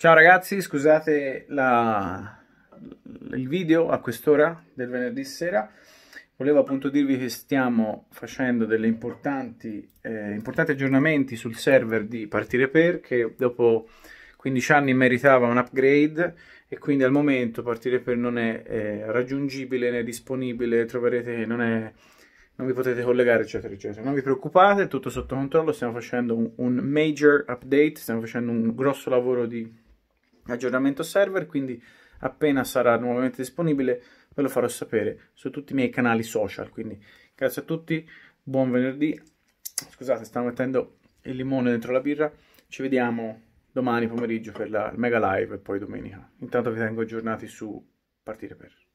Ciao ragazzi, scusate la, il video a quest'ora del venerdì sera. Volevo appunto dirvi che stiamo facendo degli importanti, eh, importanti aggiornamenti sul server di Partire Per che dopo 15 anni meritava un upgrade e quindi al momento Partire Per non è eh, raggiungibile né disponibile, troverete che non, è, non vi potete collegare eccetera eccetera. Non vi preoccupate, è tutto sotto controllo, stiamo facendo un, un major update, stiamo facendo un grosso lavoro di aggiornamento server, quindi appena sarà nuovamente disponibile ve lo farò sapere su tutti i miei canali social. Quindi grazie a tutti, buon venerdì. Scusate, stavo mettendo il limone dentro la birra. Ci vediamo domani pomeriggio per la mega live e poi domenica. Intanto vi tengo aggiornati su partire per.